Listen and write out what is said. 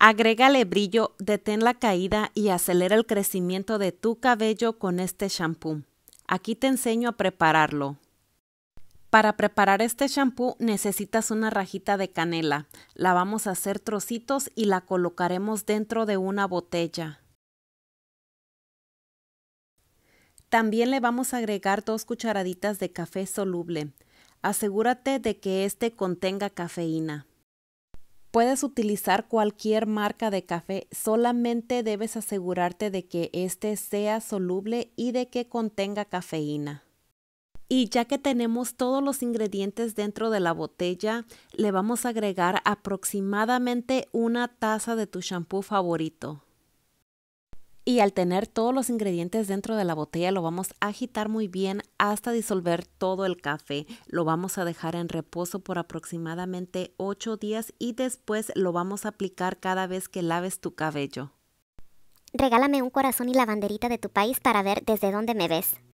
Agrégale brillo, detén la caída y acelera el crecimiento de tu cabello con este shampoo. Aquí te enseño a prepararlo. Para preparar este shampoo necesitas una rajita de canela. La vamos a hacer trocitos y la colocaremos dentro de una botella. También le vamos a agregar dos cucharaditas de café soluble. Asegúrate de que este contenga cafeína. Puedes utilizar cualquier marca de café, solamente debes asegurarte de que este sea soluble y de que contenga cafeína. Y ya que tenemos todos los ingredientes dentro de la botella, le vamos a agregar aproximadamente una taza de tu shampoo favorito y al tener todos los ingredientes dentro de la botella lo vamos a agitar muy bien hasta disolver todo el café. Lo vamos a dejar en reposo por aproximadamente 8 días y después lo vamos a aplicar cada vez que laves tu cabello. Regálame un corazón y la banderita de tu país para ver desde dónde me ves.